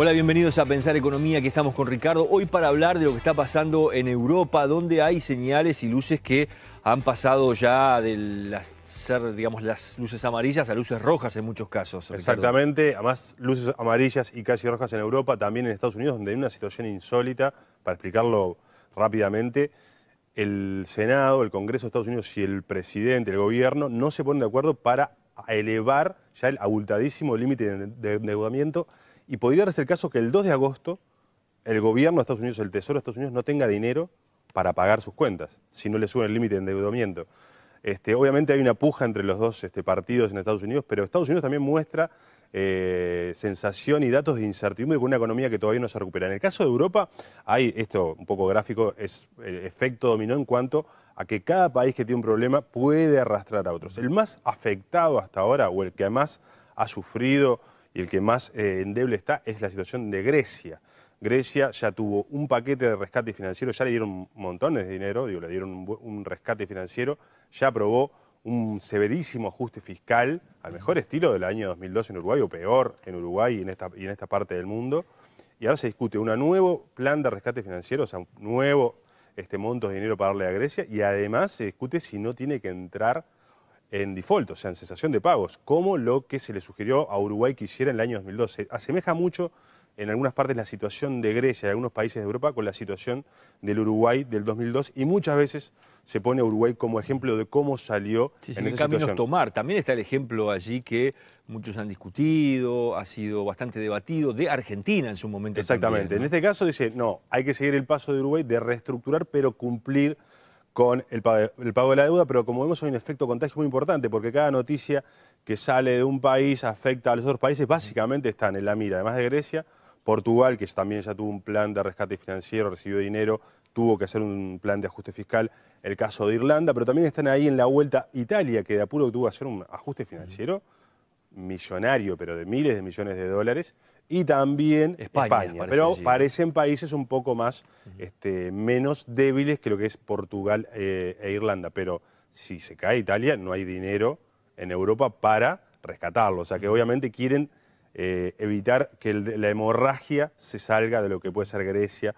Hola, bienvenidos a Pensar Economía, aquí estamos con Ricardo. Hoy para hablar de lo que está pasando en Europa, donde hay señales y luces que han pasado ya de ser, digamos, las luces amarillas a luces rojas en muchos casos. Exactamente, además luces amarillas y casi rojas en Europa, también en Estados Unidos, donde hay una situación insólita, para explicarlo rápidamente. El Senado, el Congreso de Estados Unidos y el presidente, el gobierno, no se ponen de acuerdo para elevar ya el abultadísimo límite de endeudamiento y podría ser el caso que el 2 de agosto el gobierno de Estados Unidos, el Tesoro de Estados Unidos, no tenga dinero para pagar sus cuentas, si no le suben el límite de endeudamiento. Este, obviamente hay una puja entre los dos este, partidos en Estados Unidos, pero Estados Unidos también muestra eh, sensación y datos de incertidumbre con una economía que todavía no se recupera. En el caso de Europa, hay esto un poco gráfico, es el eh, efecto dominó en cuanto a que cada país que tiene un problema puede arrastrar a otros. El más afectado hasta ahora, o el que además ha sufrido y el que más eh, endeble está es la situación de Grecia. Grecia ya tuvo un paquete de rescate financiero, ya le dieron montones de dinero, digo, le dieron un, rescate financiero, ya aprobó un severísimo ajuste fiscal, al mejor estilo del año 2002 en Uruguay, o peor en Uruguay y en esta, parte del mundo. Y ahora se discute un nuevo plan de rescate financiero, o sea, un nuevo este, monto de dinero para darle a Grecia, y además se discute si no tiene que entrar en default, o sea, en cesación de pagos, como lo que se le sugirió a Uruguay que hiciera en el año 2012. Asemeja mucho en algunas partes la situación de Grecia, de algunos países de Europa, con la situación del Uruguay del 2002 y muchas veces se pone Uruguay como ejemplo de cómo salió sí, sí, en esa tomar. También está el ejemplo allí que muchos han discutido, ha sido bastante debatido, de Argentina en su momento. Exactamente. En este caso dice, no, hay que seguir el paso de Uruguay de reestructurar, pero cumplir con el pago, de la deuda, pero como vemos hay un efecto contagio muy importante, porque cada noticia que sale de un país afecta a los otros países, básicamente están en la mira, además de Grecia, Portugal, que también ya tuvo un plan de rescate financiero, recibió dinero, tuvo que hacer un plan de ajuste fiscal, el caso de Irlanda, pero también están ahí en la vuelta Italia, que de apuro tuvo que hacer un ajuste financiero millonario, pero de miles de millones de dólares, y también España. pero parecen países un poco más, este, menos débiles que lo que es Portugal eh, e Irlanda. Pero si se cae Italia, no hay dinero en Europa para rescatarlo. O sea que obviamente quieren eh, evitar que la hemorragia se salga de lo que puede ser Grecia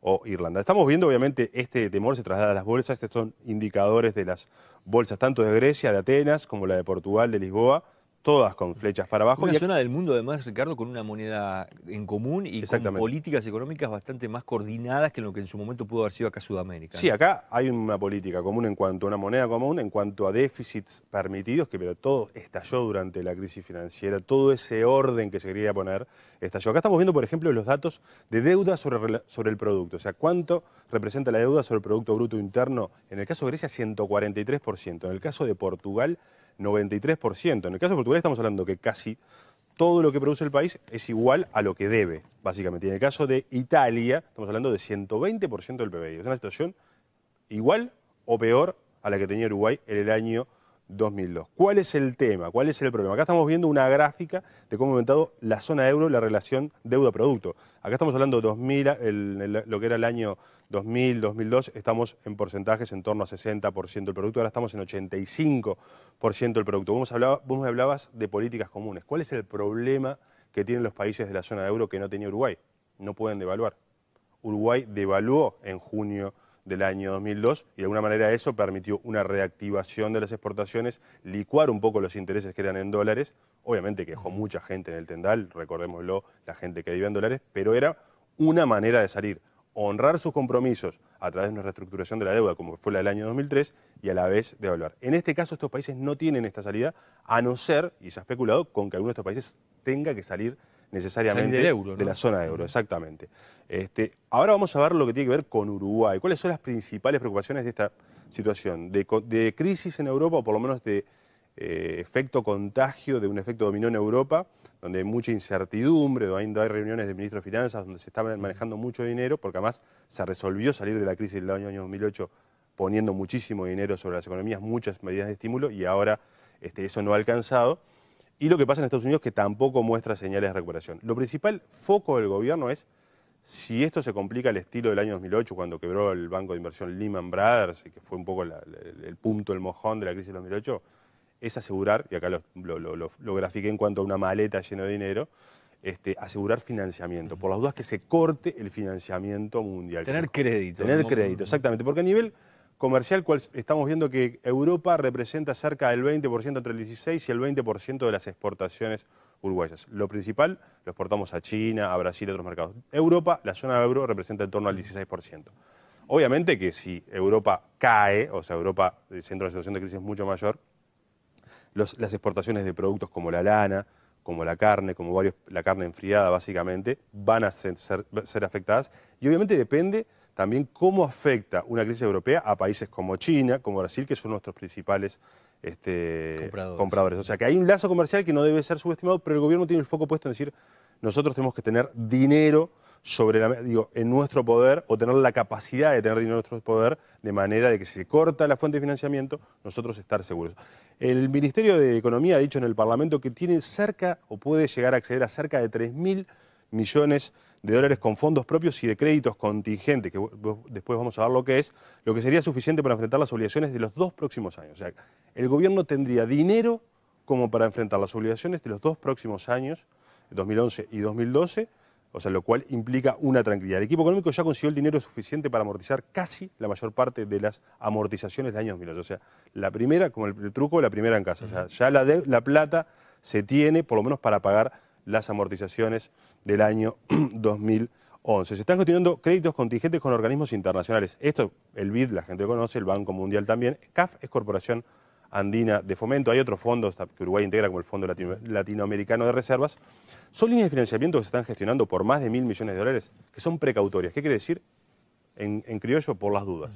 o Irlanda. Estamos viendo, obviamente, este temor se traslada a las bolsas. Estos son indicadores de las bolsas, tanto de Grecia, de Atenas, como la de Portugal, de Lisboa todas con flechas para abajo. Una zona del mundo, además, Ricardo, con una moneda en común y con políticas económicas bastante más coordinadas que lo que en su momento pudo haber sido acá Sudamérica. Sí, acá hay una política común en cuanto a una moneda común, en cuanto a déficits permitidos, que pero todo estalló durante la crisis financiera, todo ese orden que se quería poner estalló. Acá estamos viendo, por ejemplo, los datos de deuda sobre, sobre el producto, o sea, cuánto representa la deuda sobre el Producto Bruto Interno. En el caso de Grecia, 143%, en el caso de Portugal, 93%. En el caso de Portugal estamos hablando que casi todo lo que produce el país es igual a lo que debe, básicamente. Y en el caso de Italia estamos hablando de 120% del PBI. Es una situación igual o peor a la que tenía Uruguay en el año 2002. ¿Cuál es el tema? ¿Cuál es el problema? Acá estamos viendo una gráfica de cómo ha aumentado la zona euro, la relación deuda-producto. Acá estamos hablando de 2000, lo que era el año 2000, 2002, estamos en porcentajes en torno a 60% del producto, ahora estamos en 85% del producto. Vos, me hablabas de políticas comunes. ¿Cuál es el problema que tienen los países de la zona euro que no tenía Uruguay? No pueden devaluar. Uruguay devaluó en junio del año 2002 y de alguna manera eso permitió una reactivación de las exportaciones, licuar un poco los intereses que eran en dólares, obviamente quejó mucha gente en el tendal, recordémoslo, la gente que vivía en dólares, pero era una manera de salir, honrar sus compromisos a través de una reestructuración de la deuda como fue la del año 2003 y a la vez de En este caso estos países no tienen esta salida a no ser, y se ha especulado, con que alguno de estos países tenga que salir necesariamente de la zona de euro, exactamente. Este, ahora vamos a ver lo que tiene que ver con Uruguay. ¿Cuáles son las principales preocupaciones de esta situación? De, crisis en Europa, o por lo menos de eh, efecto contagio, de un efecto dominó en Europa, donde hay mucha incertidumbre, donde hay reuniones de ministros de finanzas, donde se está manejando mucho dinero, porque además se resolvió salir de la crisis del año 2008 poniendo muchísimo dinero sobre las economías, muchas medidas de estímulo, y ahora este, eso no ha alcanzado. Y lo que pasa en Estados Unidos que tampoco muestra señales de recuperación. Lo principal foco del gobierno es si esto se complica al estilo del año 2008, cuando quebró el banco de inversión Lehman Brothers, y que fue un poco el, punto, el mojón de la crisis del 2008, es asegurar, y acá lo, grafiqué en cuanto a una maleta llena de dinero, este, asegurar financiamiento, por las dudas que se corte el financiamiento mundial. Tener crédito. Tener crédito, exactamente, porque a nivel comercial, cual estamos viendo que Europa representa cerca del 20%, entre el 16 y el 20% de las exportaciones uruguayas. Lo principal lo exportamos a China, a Brasil y otros mercados. Europa, la zona de euro, representa en torno al 16%. Obviamente que si Europa cae, o sea, Europa se eh, entra en una situación de crisis mucho mayor, las exportaciones de productos como la lana, como la carne, como varios, la carne enfriada básicamente, van a ser afectadas. Y obviamente depende también cómo afecta una crisis europea a países como China, como Brasil, que son nuestros principales este, compradores. O sea que hay un lazo comercial que no debe ser subestimado, pero el gobierno tiene el foco puesto en decir, nosotros tenemos que tener dinero sobre la, en nuestro poder o tener la capacidad de tener dinero en nuestro poder de manera de que si se corta la fuente de financiamiento, nosotros estar seguros. El Ministerio de Economía ha dicho en el Parlamento que tiene cerca o puede llegar a acceder a cerca de 3.000 millones de de dólares con fondos propios y de créditos contingentes, que después vamos a ver lo que es, lo que sería suficiente para enfrentar las obligaciones de los dos próximos años. O sea, el gobierno tendría dinero como para enfrentar las obligaciones de los dos próximos años, 2011 y 2012, o sea, lo cual implica una tranquilidad. El equipo económico ya consiguió el dinero suficiente para amortizar casi la mayor parte de las amortizaciones del año 2008. O sea, la primera, como el, truco, la primera en casa. O sea, ya la plata se tiene, por lo menos para pagar las amortizaciones del año 2011. Se están gestionando créditos contingentes con organismos internacionales. Esto, el BID, la gente lo conoce, el Banco Mundial también. CAF es Corporación Andina de Fomento. Hay otros fondos que Uruguay integra, como el Fondo Latinoamericano de Reservas. Son líneas de financiamiento que se están gestionando por más de mil millones de dólares, que son precautorias. ¿Qué quiere decir? En, criollo, por las dudas.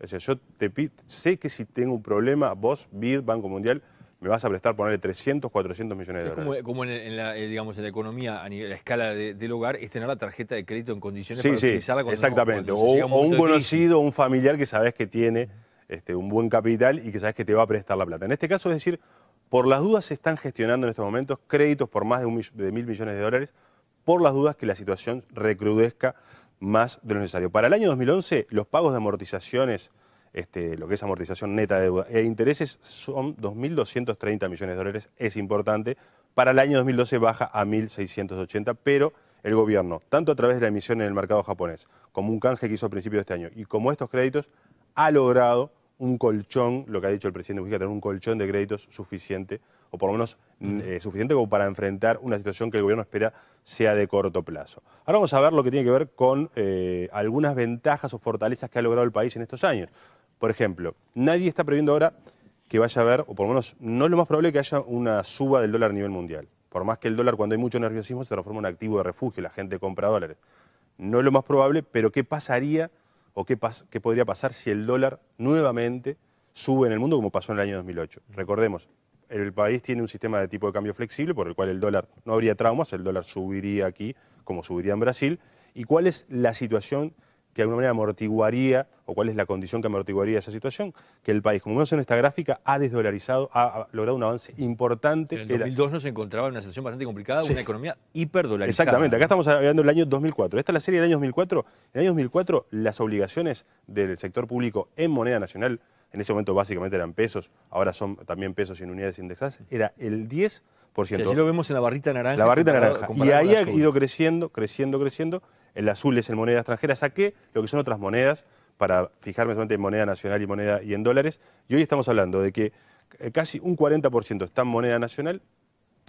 O sea, yo te sé que si tengo un problema, vos, BID, Banco Mundial, me vas a prestar ponerle 300, 400 millones de dólares. Como, en, la, eh, digamos, en la economía, a nivel, escala de, del hogar, es tener la tarjeta de crédito en condiciones para utilizarla cuando exactamente. o, un, o un conocido, un familiar que sabes que tiene este, un buen capital y que sabes que te va a prestar la plata. En este caso, es decir, por las dudas se están gestionando en estos momentos créditos por más de, de mil millones de dólares, por las dudas que la situación recrudezca más de lo necesario. Para el año 2011, los pagos de amortizaciones este, lo que es amortización neta de deuda e intereses, son 2.230 millones de dólares, es importante. Para el año 2012 baja a 1.680, pero el gobierno, tanto a través de la emisión en el mercado japonés, como un canje que hizo a principios de este año, y como estos créditos, ha logrado un colchón, lo que ha dicho el presidente Mujica, tener un colchón de créditos suficiente, o por lo menos eh, suficiente como para enfrentar una situación que el gobierno espera sea de corto plazo. Ahora vamos a ver lo que tiene que ver con eh, algunas ventajas o fortalezas que ha logrado el país en estos años. Por ejemplo, nadie está previendo ahora que vaya a haber, o por lo menos no es lo más probable que haya una suba del dólar a nivel mundial. Por más que el dólar cuando hay mucho nerviosismo se transforma en activo de refugio, la gente compra dólares. No es lo más probable, pero ¿qué pasaría o qué, qué podría pasar si el dólar nuevamente sube en el mundo como pasó en el año 2008? Recordemos, el país tiene un sistema de tipo de cambio flexible por el cual el dólar no habría traumas, el dólar subiría aquí como subiría en Brasil. ¿Y cuál es la situación? que de alguna manera amortiguaría, o cuál es la condición que amortiguaría esa situación, que el país, como vemos en esta gráfica, ha desdolarizado, ha, logrado un avance importante. En el 2002 nos encontraba en una situación bastante complicada, una economía hiperdolarizada. Exactamente, acá estamos hablando del año 2004. Esta es la serie del año 2004. En el año 2004, las obligaciones del sector público en moneda nacional, en ese momento básicamente eran pesos, ahora son también pesos y en unidades indexadas, era el 10%. así lo vemos en la barrita naranja. La barrita naranja. Y ahí ha ido creciendo, creciendo, creciendo el azul es en moneda extranjera, saqué lo que son otras monedas para fijarme solamente en moneda nacional y moneda y en dólares, y hoy estamos hablando de que eh, casi un 40% está en moneda nacional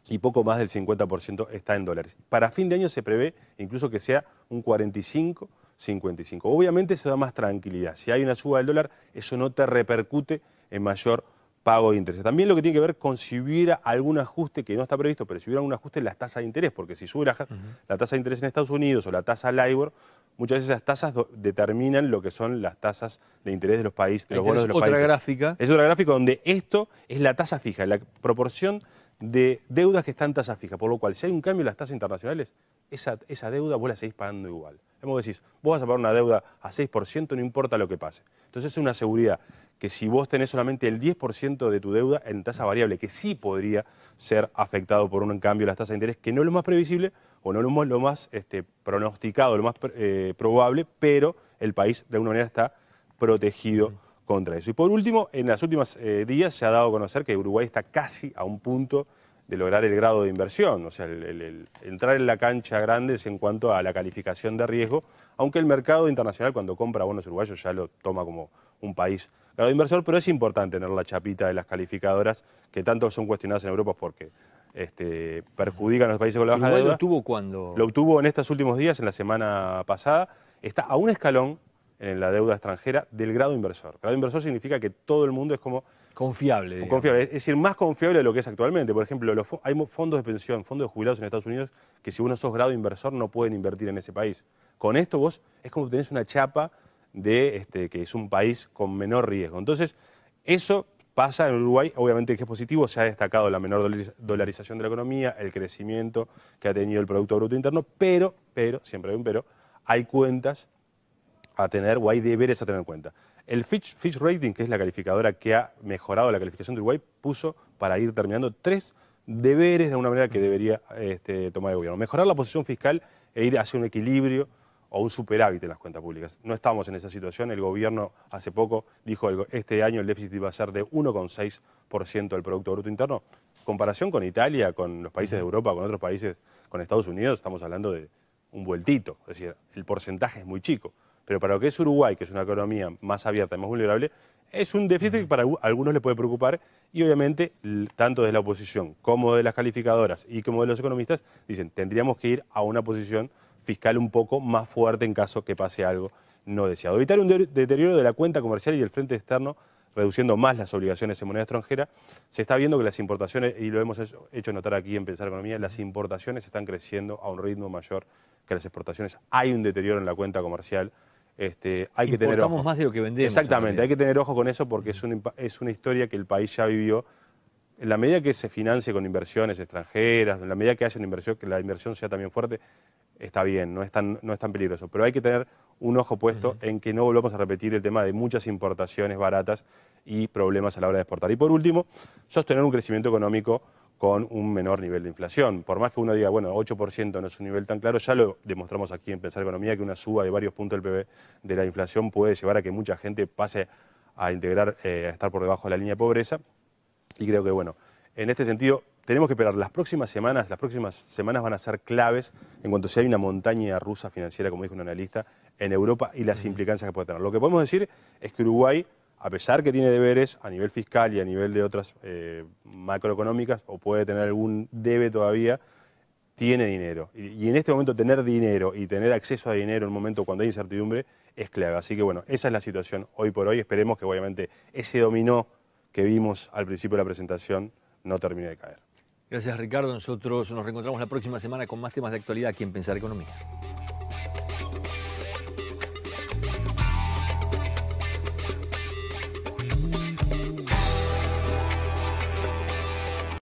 y poco más del 50% está en dólares. Para fin de año se prevé incluso que sea un 45 55. Obviamente se da más tranquilidad. Si hay una suba del dólar, eso no te repercute en mayor pago de intereses. También lo que tiene que ver con si hubiera algún ajuste que no está previsto, pero si hubiera algún ajuste en las tasas de interés, porque si sube la, tasa de interés en Estados Unidos o la tasa LIBOR, muchas veces esas tasas determinan lo que son las tasas de interés de los países, de los otra gráfica. Es otra gráfica donde esto es la tasa fija, la proporción de deudas que están en tasa fija, por lo cual si hay un cambio en las tasas internacionales, esa, deuda vos la seguís pagando igual. Es decís, vos vas a pagar una deuda a 6%, no importa lo que pase. Entonces es una seguridad que si vos tenés solamente el 10% de tu deuda en tasa variable, que sí podría ser afectado por un cambio de las tasas de interés, que no es lo más previsible o no es lo más este, pronosticado, lo más eh, probable, pero el país de alguna manera está protegido contra eso. Y por último, en las últimas eh, días se ha dado a conocer que Uruguay está casi a un punto de lograr el grado de inversión, o sea, el, entrar en la cancha grande en cuanto a la calificación de riesgo, aunque el mercado internacional cuando compra bonos uruguayos ya lo toma como un país grado inversor, pero es importante tener la chapita de las calificadoras que tanto son cuestionadas en Europa porque este, perjudican a los países con la baja deuda. ¿Lo obtuvo cuándo? Lo obtuvo en estos últimos días, en la semana pasada. Está a un escalón en la deuda extranjera del grado inversor. Grado inversor significa que todo el mundo es como... Confiable. Confiable, es decir, más confiable de lo que es actualmente. Por ejemplo, los, hay fondos de pensión, fondos de jubilados en Estados Unidos que si vos no sos grado inversor no pueden invertir en ese país. Con esto vos es como tenés una chapa de este, que es un país con menor riesgo. Entonces, eso pasa en Uruguay, obviamente que es positivo, se ha destacado la menor dolarización de la economía, el crecimiento que ha tenido el Producto Bruto Interno, pero, pero, siempre hay un pero, hay cuentas a tener o hay deberes a tener en cuenta. El Fitch, Rating, que es la calificadora que ha mejorado la calificación de Uruguay, puso para ir terminando tres deberes de una manera que debería este, tomar el gobierno. Mejorar la posición fiscal e ir hacia un equilibrio o un superávit en las cuentas públicas. No estamos en esa situación. El gobierno hace poco dijo que este año el déficit iba a ser de 1,6% del Producto Bruto Interno. Comparación con Italia, con los países de Europa, con otros países, con Estados Unidos, estamos hablando de un vueltito. Es decir, el porcentaje es muy chico. Pero para lo que es Uruguay, que es una economía más abierta y más vulnerable, es un déficit que para algunos le puede preocupar y obviamente tanto de la oposición como de las calificadoras y como de los economistas dicen tendríamos que ir a una posición fiscal un poco más fuerte en caso que pase algo no deseado. Evitar un deterioro de la cuenta comercial y del frente externo reduciendo más las obligaciones en moneda extranjera, se está viendo que las importaciones, y lo hemos hecho notar aquí en Pensar Economía, las importaciones están creciendo a un ritmo mayor que las exportaciones. Hay un deterioro en la cuenta comercial. Este, hay que tener ojo. más de lo que vendemos. Exactamente, hay que tener ojo con eso porque es una, es una historia que el país ya vivió. En la medida que se financie con inversiones extranjeras, en la medida que haya una inversión, que la inversión sea también fuerte, está bien, no es tan, no peligroso. Pero hay que tener un ojo puesto en que no volvamos a repetir el tema de muchas importaciones baratas y problemas a la hora de exportar. Y por último, sostener un crecimiento económico con un menor nivel de inflación. Por más que uno diga, bueno, 8% no es un nivel tan claro, ya lo demostramos aquí en Pensar Economía, que una suba de varios puntos del PB de la inflación puede llevar a que mucha gente pase a integrar, eh, a estar por debajo de la línea de pobreza. Y creo que, bueno, en este sentido, tenemos que esperar las próximas semanas, las próximas semanas van a ser claves en cuanto si hay una montaña rusa financiera, como dijo un analista, en Europa y las implicancias que puede tener. Lo que podemos decir es que Uruguay, a pesar que tiene deberes a nivel fiscal y a nivel de otras eh, macroeconómicas, o puede tener algún debe todavía, tiene dinero. y, en este momento tener dinero y tener acceso a dinero en un momento cuando hay incertidumbre es clave. Así que bueno, esa es la situación hoy por hoy. Esperemos que obviamente ese dominó que vimos al principio de la presentación no termine de caer. Gracias Ricardo, nosotros nos reencontramos la próxima semana con más temas de actualidad aquí en Pensar Economía.